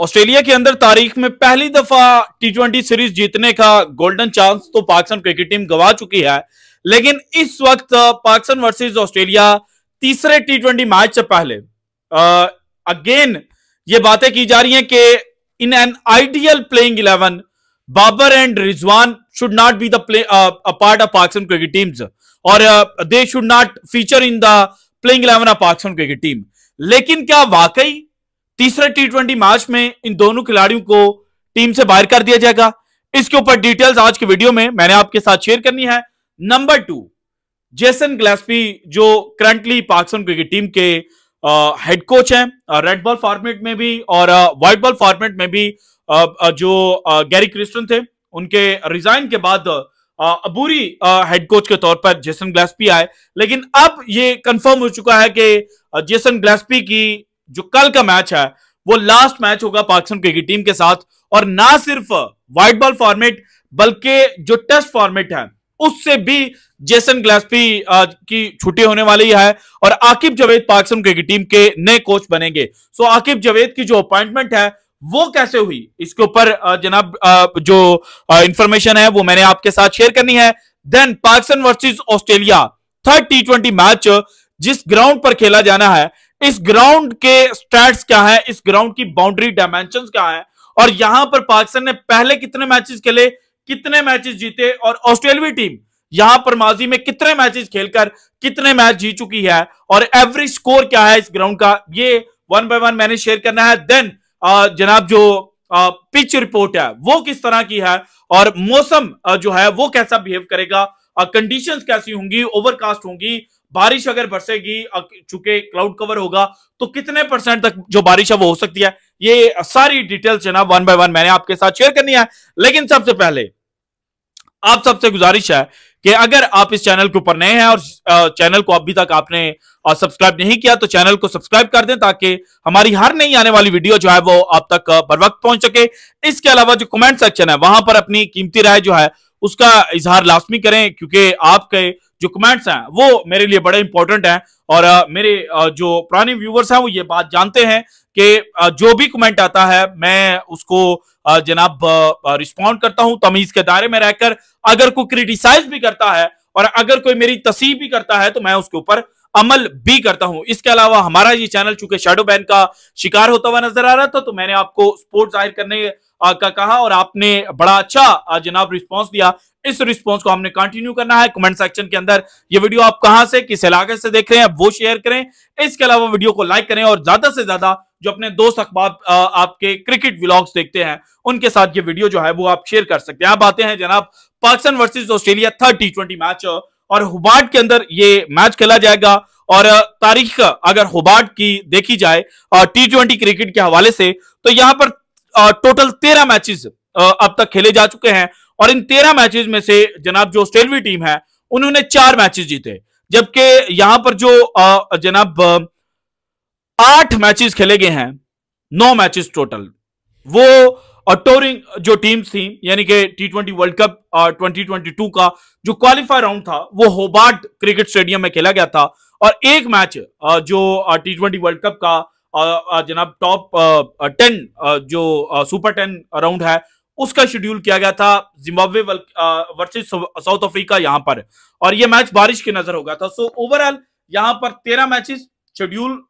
Australia के अंदर तारीख में पहली दफा टी ट्वेंटी सीरीज जीतने का गोल्डन चांस तो पाकिस्तान क्रिकेट टीम गवा चुकी है लेकिन इस वक्त पाकिस्तान वर्सेस ऑस्ट्रेलिया तीसरे टी ट्वेंटी मैच से पहले अगेन ये बातें की जा रही हैं कि in an ideal playing eleven Babar and Rizwan should not be the play part of Pakistan cricket teams और they should not feature in the playing eleven of Pakistan cricket team लेकिन क्या वाकई तीसरे टी मैच में इन दोनों खिलाड़ियों को टीम से बाहर कर दिया जाएगा इसके ऊपर डिटेल्स आज के वीडियो में मैंने आपके साथ शेयर करनी है नंबर टू जेसन ग्लेस्पी जो करंटली पाकिस्तान क्रिकेट टीम के हेड कोच हैं रेड बॉल फॉर्मेट में भी और व्हाइट बॉल फॉर्मेट में भी आ, जो गैरी क्रिस्टन थे उनके रिजाइन के बाद अबूरी हेड कोच के तौर पर जेसन ग्लेस्पी आए लेकिन अब ये कंफर्म हो चुका है कि जेसन ग्लेस्पी की जो कल का मैच है वो लास्ट मैच होगा पाकिस्तान क्रिकेट टीम के साथ और ना सिर्फ व्हाइट बॉल फॉर्मेट बल्कि जो टेस्ट फॉर्मेट है उससे भी जेसन ग्लास्पी की छुट्टी होने वाली है और आकिब जावेद पाकिस्तान क्रिकेट टीम के नए कोच बनेंगे सो आकिब जावेद की जो अपॉइंटमेंट है वो कैसे हुई इसके ऊपर जनाब जो इंफॉर्मेशन है वो मैंने आपके साथ शेयर करनी है then Pakistan versus Australia third T twenty match जिस ग्राउंड पर खेला जाना है इस ग्राउंड के स्टैट्स क्या है इस ग्राउंड की बाउंड्री डायमेंशन क्या है और यहां पर पाकिस्तान ने पहले कितने मैचेस खेले कितने मैचेस जीते और ऑस्ट्रेलियाई टीम यहां पर माजी में कितने मैचेस खेलकर कितने मैच जीत चुकी है और एवरेज स्कोर क्या है इस ग्राउंड का ये वन बाय वन मैंने शेयर करना है देन जनाब जो पिच रिपोर्ट है वो किस तरह की है और मौसम जो है वो कैसा बिहेव करेगा कंडीशंस कैसी होंगी ओवरकास्ट होंगी बारिश अगर बरसेगी चूंकि क्लाउड कवर होगा तो कितने परसेंट तक जो बारिश है वो हो सकती है ये सारी डिटेल्स है ना वन बाय वन मैंने आपके साथ शेयर करनी है लेकिन सबसे पहले आप सबसे गुजारिश है कि अगर आप इस चैनल के ऊपर नए हैं और चैनल को अभी तक आपने सब्सक्राइब नहीं किया तो चैनल को सब्सक्राइब कर दें ताकि हमारी हर नई आने वाली वीडियो जो है वो आप तक बर वक्त पहुंच सके इसके अलावा जो कमेंट सेक्शन है वहां पर अपनी कीमती राय जो है उसका इजहार लाजमी करें क्योंकि आपके जो कमेंट्स हैं वो मेरे लिए बड़े इंपॉर्टेंट हैं और मेरे जो पुराने व्यूवर्स हैं वो ये बात जानते हैं कि जो भी कमेंट आता है मैं उसको जनाब रिस्पॉन्ड करता हूं तमीज के दायरे में रहकर अगर कोई क्रिटिसाइज भी करता है और अगर कोई मेरी तसीब भी करता है तो मैं उसके ऊपर अमल भी करता हूं इसके अलावा हमारा ये चैनल चूंकि शेडो बैन का शिकार होता हुआ नजर आ रहा था तो मैंने आपको स्पोर्ट जाहिर करने का कहा और आपने बड़ा अच्छा जनाब रिस्पांस दिया इस रिस्पांस को हमने कंटिन्यू करना है कमेंट सेक्शन के अंदर ये वीडियो आप कहां से किस इलाके से देख रहे हैं वो शेयर करें इसके अलावा वीडियो को लाइक करें और ज्यादा से ज्यादा जो अपने दोस्त अखबार आपके क्रिकेट व्लॉग्स देखते हैं उनके साथ ये वीडियो जो है वो आप शेयर कर सकते हैं आप आते हैं जनाब Pakistan versus Australia third T match और हुबाड के अंदर ये मैच खेला जाएगा और तारीख अगर हुबाड की देखी जाए टी ट्वेंटी क्रिकेट के हवाले से तो यहां पर टोटल तेरह मैचेस अब तक खेले जा चुके हैं और इन तेरह मैचेस में से जनाब जो ऑस्ट्रेलवी टीम है उन्होंने चार मैचेस जीते जबकि यहां पर जो जनाब आठ मैचेस खेले गए हैं नौ मैचेस टोटल वो और टोरिंग जो टीम्स थी यानी कि T twenty World Cup twenty twenty two का जो क्वालिफाई राउंड था वो होबार्ट क्रिकेट स्टेडियम में खेला गया था और एक मैच जो टी ट्वेंटी वर्ल्ड कप का जनाब टॉप टेन जो सुपर टेन राउंड है उसका शेड्यूल किया गया था जिम्बाब्वे वर्सेस साउथ अफ्रीका यहां पर और यह मैच बारिश की नजर हो गया था सो ओवरऑल यहां पर तेरह मैचेस शेड्यूल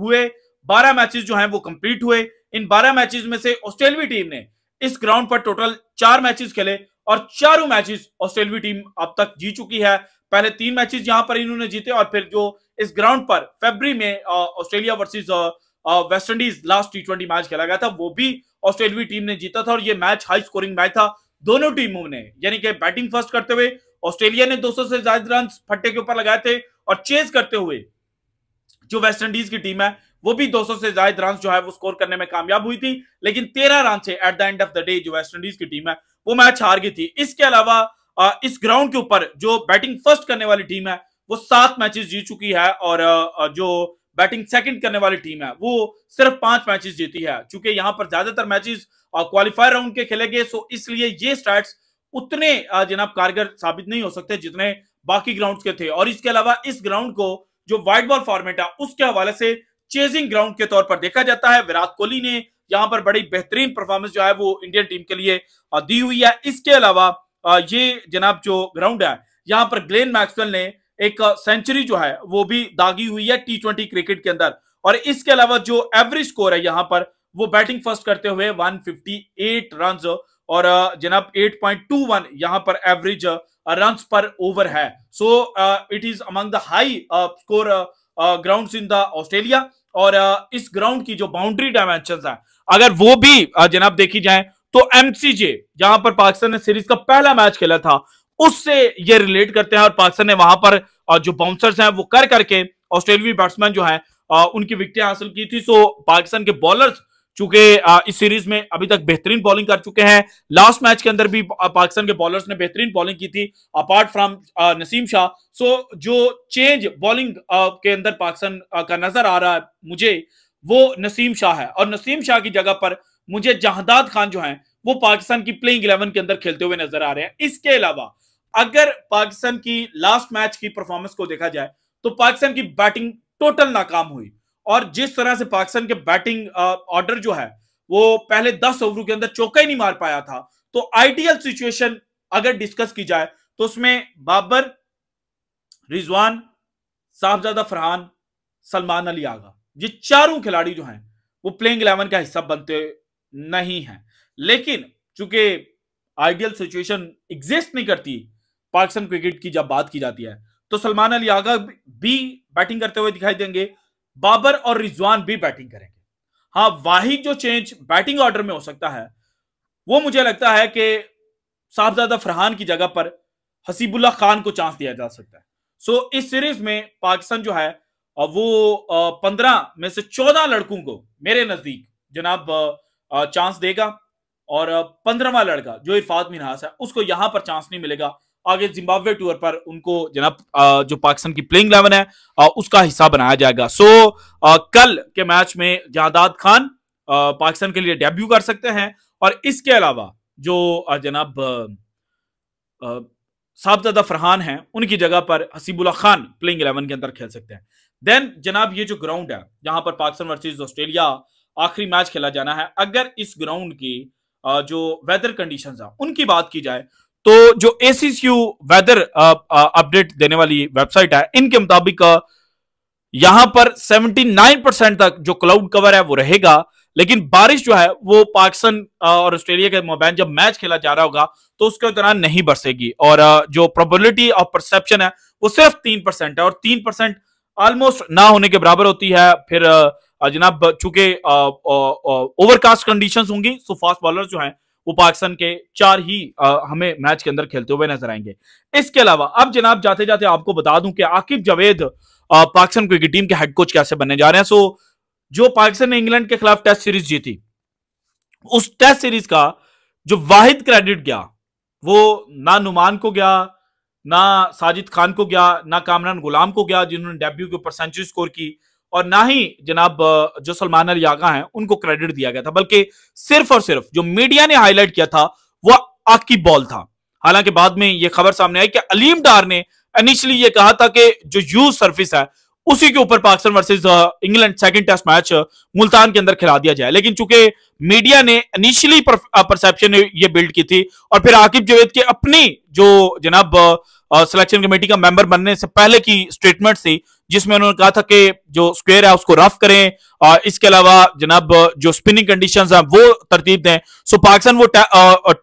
हुए बारह मैचेस जो हैं वो कंप्लीट हुए इन 12 मैचेस में से ऑस्ट्रेलवी टीम ने इस ग्राउंड पर टोटल चार मैचेस खेले और चारों मैचेस ऑस्ट्रेलवी टीम अब तक जीत चुकी है पहले तीन मैचेस यहां पर इन्होंने जीते और फिर जो इस ग्राउंड पर फेब्री में Australia versus West Indies last T twenty match खेला गया था वो भी ऑस्ट्रेलवी टीम ने जीता था और ये मैच हाई स्कोरिंग मैच था दोनों टीमों ने यानी कि बैटिंग फर्स्ट करते हुए ऑस्ट्रेलिया ने 200 से ज्यादा रन फट्टे के ऊपर लगाए थे और चेज करते हुए जो वेस्ट इंडीज की टीम है वो भी 200 से ज्यादा रन जो है वो स्कोर करने में कामयाब हुई थी लेकिन तेरह रन से at the end of the day जो वेस्ट इंडीज की टीम है वो मैच हार गई थी इसके अलावा इस ग्राउंड के ऊपर जो बैटिंग फर्स्ट करने वाली टीम है वो सात मैचेस जीत चुकी है और जो बैटिंग सेकंड करने वाली टीम है वो सिर्फ पांच मैचेस जीती है चूंकि यहां पर ज्यादातर मैचेस क्वालिफायर राउंड के खेले गए सो इसलिए ये स्टार्ट उतने जनाब कारगर साबित नहीं हो सकते जितने बाकी ग्राउंड के थे और इसके अलावा इस ग्राउंड को जो व्हाइट बॉल फॉर्मेट है उसके हवाले से चेजिंग ग्राउंड के तौर पर देखा जाता है विराट कोहली ने यहाँ पर बड़ी बेहतरीन परफॉर्मेंस जो है वो इंडियन टीम के लिए दी हुई है इसके अलावा ये जनाब जो ग्राउंड है यहाँ पर ग्लेन मैक्सवेल ने एक सेंचुरी जो है वो भी दागी हुई है टी क्रिकेट के अंदर और इसके अलावा जो एवरेज स्कोर है यहाँ पर वो बैटिंग फर्स्ट करते हुए 158 रन और जनाब 8.21 यहां पर एवरेज रन पर ओवर है so it is among the high score grounds in the Australia और इस ग्राउंड की जो बाउंड्री डायमेंशन है अगर वो भी जनाब देखी जाए तो एमसीजे जहां पर पाकिस्तान ने सीरीज का पहला मैच खेला था उससे ये रिलेट करते हैं और पाकिस्तान ने वहां पर जो बाउंसर्स हैं वो कर करके ऑस्ट्रेलियाई बैट्समैन जो है उनकी विकटें हासिल की थी सो पाकिस्तान के बॉलर्स चूंकि इस सीरीज में अभी तक बेहतरीन बॉलिंग कर चुके हैं लास्ट मैच के अंदर भी पाकिस्तान के बॉलर्स ने बेहतरीन बॉलिंग की थी apart from Naseem Shah so जो चेंज बॉलिंग के अंदर पाकिस्तान का नजर आ रहा है मुझे वो नसीम शाह है और नसीम शाह की जगह पर मुझे जहादाद खान जो है वो पाकिस्तान की प्लेइंग इलेवन के अंदर खेलते हुए नजर आ रहे हैं इसके अलावा अगर पाकिस्तान की लास्ट मैच की परफॉर्मेंस को देखा जाए तो पाकिस्तान की बैटिंग टोटल नाकाम हुई और जिस तरह से पाकिस्तान के बैटिंग ऑर्डर जो है वो पहले दस ओवर के अंदर चौका ही नहीं मार पाया था तो आइडियल सिचुएशन अगर डिस्कस की जाए तो उसमें बाबर रिजवान साहबजादा फरहान सलमान अली आगा ये चारों खिलाड़ी जो हैं वो प्लेइंग इलेवन का हिस्सा बनते नहीं हैं लेकिन चूंकि आइडियल सिचुएशन एग्जिस्ट नहीं करती पाकिस्तान क्रिकेट की जब बात की जाती है तो सलमान अली आगा भी बैटिंग करते हुए दिखाई देंगे बाबर और रिजवान भी बैटिंग करेंगे हाँ वाहिद जो चेंज बैटिंग ऑर्डर में हो सकता है वो मुझे लगता है कि साहबजादा फरहान की जगह पर हसीबुल्ला खान को चांस दिया जा सकता है सो so, इस सीरीज में पाकिस्तान जो है वो पंद्रह में से चौदह लड़कों को मेरे नजदीक जनाब चांस देगा और पंद्रहवा लड़का जो इरफात मिनहास है उसको यहां पर चांस नहीं मिलेगा आगे जिम्बाब्वे टूर पर उनको जनाब जो पाकिस्तान की प्लेइंग इलेवन है उसका हिस्सा बनाया जाएगा सो कल के मैच में जादाद खान पाकिस्तान के लिए डेब्यू कर सकते हैं और इसके अलावा जो जनाब साहबजादा फरहान हैं उनकी जगह पर हसीबुल्ला खान प्लेइंग इलेवन के अंदर खेल सकते हैं देन जनाब ये जो ग्राउंड है जहां पर पाकिस्तान वर्सेज ऑस्ट्रेलिया आखिरी मैच खेला जाना है अगर इस ग्राउंड की जो वेदर कंडीशंस है उनकी बात की जाए तो जो एसीसीयू वेदर अपडेट देने वाली वेबसाइट है इनके मुताबिक uh, यहां पर 79 परसेंट तक जो क्लाउड कवर है वो रहेगा लेकिन बारिश जो है वो पाकिस्तान uh, और ऑस्ट्रेलिया के मोबाइल जब मैच खेला जा रहा होगा तो उसके दौरान नहीं बरसेगी और uh, जो प्रोबेबिलिटी ऑफ परसेप्शन है वो सिर्फ तीन परसेंट है और तीन परसेंट ऑलमोस्ट ना होने के बराबर होती है फिर जनाब चूंकि ओवरकास्ट कंडीशंस होंगी सो फास्ट बॉलर जो है वो पाकिस्तान के चार ही आ, हमें मैच के अंदर खेलते हुए नजर आएंगे इसके अलावा अब जनाब जाते जाते आपको बता दूं कि आकिब जावेद पाकिस्तान क्रिकेट टीम के हेड कोच कैसे बनने जा रहे हैं सो जो पाकिस्तान ने इंग्लैंड के खिलाफ टेस्ट सीरीज जीती उस टेस्ट सीरीज का जो वाहिद क्रेडिट गया वो ना नुमान को गया ना साजिद खान को गया ना कामरान गुलाम को गया जिन्होंने डेब्यू के ऊपर सेंचुरी स्कोर की और ना ही जनाब जो सलमान अल यागा हैं उनको क्रेडिट दिया गया था बल्कि सिर्फ और सिर्फ जो मीडिया ने हाईलाइट किया था वह आकी बॉल था हालांकि बाद में यह खबर सामने आई कि अलीम डार ने इनिशियली ये कहा था कि जो यू सर्विस है उसी के ऊपर Pakistan versus England second test match Multan के अंदर खिला दिया जाए लेकिन चूंकि मीडिया ने इनिशियली परसेप्शन ये बिल्ड की थी और फिर आकिब जवेद के अपनी जो जनाब सिलेक्शन कमेटी का मेंबर बनने से पहले की स्टेटमेंट थी जिसमें उन्होंने कहा था कि जो स्क्वायर है उसको रफ करें और इसके अलावा जनाब जो स्पिनिंग कंडीशंस हैं वो तरतीब दें सो पाकिस्तान वो टे,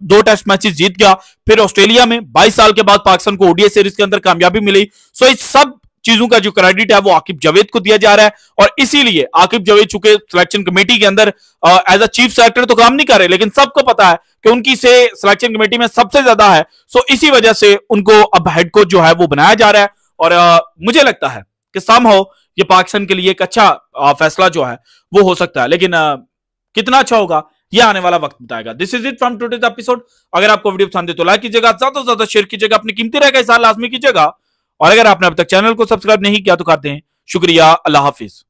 दो टेस्ट मैचेस जीत गया फिर ऑस्ट्रेलिया में 22 साल के बाद पाकिस्तान को ओडीए सीरीज के अंदर कामयाबी मिली सो इस सब चीजों का जो क्रेडिट है वो आकिब जावेद को दिया जा रहा है और इसीलिए आकिब जावेद चुके सिलेक्शन कमेटी के अंदर एज अ चीफ सेलेक्टर तो काम नहीं कर रहे लेकिन सबको पता है कि उनकी से सिलेक्शन कमेटी में सबसे ज्यादा है सो इसी वजह से उनको अब हेड कोच जो है वो बनाया जा रहा है और आ, मुझे लगता है कि सम हो ये पाकिस्तान के लिए एक अच्छा फैसला जो है वो हो सकता है लेकिन कितना अच्छा होगा ये आने वाला वक्त बताएगा this is it from today's episode अगर आपको वीडियो पसंद है तो लाइक कीजिएगा ज्यादा से ज्यादा शेयर कीजिएगा अपनी कीमती रहेगा इस साल लाजमी कीजिएगा और अगर आपने अब तक चैनल को सब्सक्राइब नहीं किया तो करते हैं शुक्रिया अल्लाह हाफिज